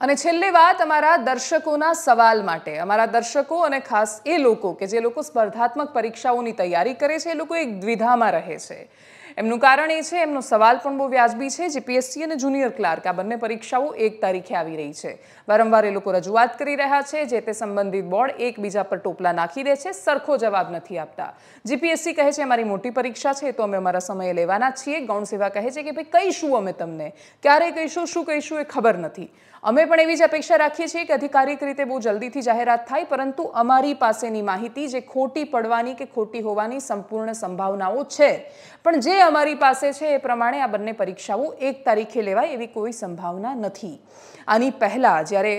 અને છેલ્લી વાત અમારા દર્શકોના સવાલ માટે અમારા દર્શકો અને ખાસ એ લોકો કે જે લોકો સ્પર્ધાત્મક પરીક્ષાઓની તૈયારી કરે છે એ લોકો એક દ્વિધામાં રહે છે એમનું કારણ એ છે એમનો સવાલ પણ બહુ વ્યાજબી છે જીપીએસસી અને જુનિયર ક્લાર્ક આ બંને પરીક્ષાઓ એક તારીખે આવી રહી છે વારંવાર એ લોકો રજૂઆત કરી રહ્યા છે જે તે સંબંધિત બોર્ડ એકબીજા પર ટોપલા નાખી દે છે સરખો જવાબ નથી આપતા જીપીએસસી કહે છે અમારી મોટી પરીક્ષા છે તો અમે અમારા સમયે લેવાના છીએ ગૌણ સેવા કહે છે કે ભાઈ કહીશું અમે તમને ક્યારે કહીશું શું કહીશું એ ખબર નથી અમે પણ એવી જ અપેક્ષા રાખીએ છીએ કે અધિકારીક રીતે બહુ જલ્દીથી જાહેરાત થાય પરંતુ અમારી પાસેની માહિતી જે ખોટી પડવાની કે ખોટી હોવાની સંપૂર્ણ સંભાવનાઓ છે પણ જે અમારી પાસે છે એ પ્રમાણે આ બંને પરીક્ષાઓ એક તારીખે લેવાય એવી કોઈ સંભાવના નથી આની પહેલાં જ્યારે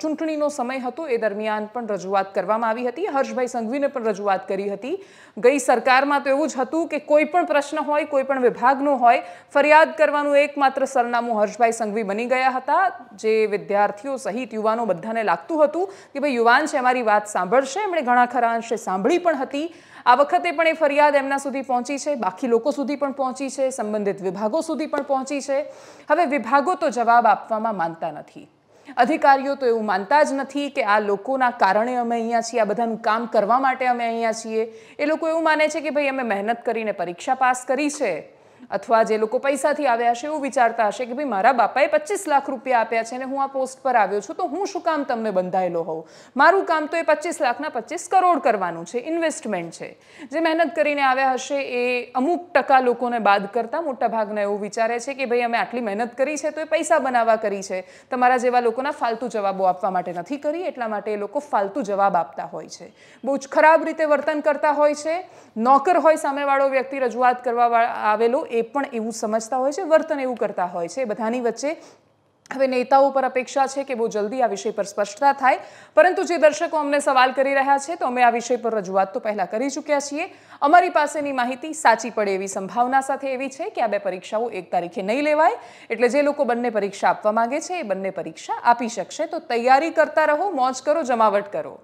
ચૂંટણીનો સમય હતો એ દરમિયાન પણ રજૂઆત કરવામાં આવી હતી હર્ષભાઈ સંઘવીને પણ રજૂઆત કરી હતી ગઈ સરકારમાં તો એવું જ હતું કે કોઈ પણ પ્રશ્ન હોય કોઈ પણ વિભાગનો હોય ફરિયાદ કરવાનું એકમાત્ર સરનામું હર્ષભાઈ સંઘવી બની ગયા હતા જે વિદ્યાર્થીઓ સહિત યુવાનો બધાને લાગતું હતું કે ભાઈ યુવાન છે અમારી વાત સાંભળશે એમણે ઘણા ખરા અંશે સાંભળી પણ હતી આ વખતે પણ એ ફરિયાદ એમના સુધી પહોંચી છે બાકી લોકો સુધી પણ પણ પહોંચી છે સંબંધિત વિભાગો સુધી પણ પહોંચી છે હવે વિભાગો તો જવાબ આપવામાં માનતા નથી અધિકારીઓ તો એવું માનતા જ નથી કે આ લોકોના કારણે અમે અહીંયા છીએ આ બધાનું કામ કરવા માટે અમે અહીંયા છીએ એ લોકો એવું માને છે કે ભાઈ અમે મહેનત કરીને પરીક્ષા પાસ કરી છે અથવા જે લોકો પૈસાથી આવ્યા હશે એવું વિચારતા હશે કે ભાઈ મારા બાપાએ પચીસ લાખ રૂપિયા આપ્યા છે અને હું આ પોસ્ટ પર આવ્યો છું તો હું શું કામ તમને બંધાયેલો હોઉં મારું કામ તો એ પચીસ લાખના પચીસ કરોડ કરવાનું છે ઇન્વેસ્ટમેન્ટ છે જે મહેનત કરીને આવ્યા હશે એ અમુક ટકા લોકોને બાદ કરતાં મોટાભાગના એવું વિચારે છે કે ભાઈ અમે આટલી મહેનત કરી છે તો એ પૈસા બનાવવા કરી છે તમારા જેવા લોકોના ફાલતુ જવાબો આપવા માટે નથી કરી એટલા માટે એ લોકો ફાલતુ જવાબ આપતા હોય છે બહુ જ ખરાબ રીતે વર્તન કરતા હોય છે નોકર હોય સામેવાળો વ્યક્તિ રજૂઆત કરવા આવેલો એ એ પણ એવું સમજતા હોય છે વર્તન એવું કરતા હોય છે બધાની વચ્ચે હવે નેતાઓ પર અપેક્ષા છે કે બહુ જલ્દી આ વિષય પર સ્પષ્ટતા થાય પરંતુ જે દર્શકો અમને સવાલ કરી રહ્યા છે તો અમે આ વિષય પર રજૂઆત તો પહેલાં કરી ચૂક્યા છીએ અમારી પાસેની માહિતી સાચી પડે એવી સંભાવના સાથે એવી છે કે આ બે પરીક્ષાઓ એક તારીખે નહીં લેવાય એટલે જે લોકો બંને પરીક્ષા આપવા માંગે છે એ બંને પરીક્ષા આપી શકશે તો તૈયારી કરતા રહો મોજ કરો જમાવટ કરો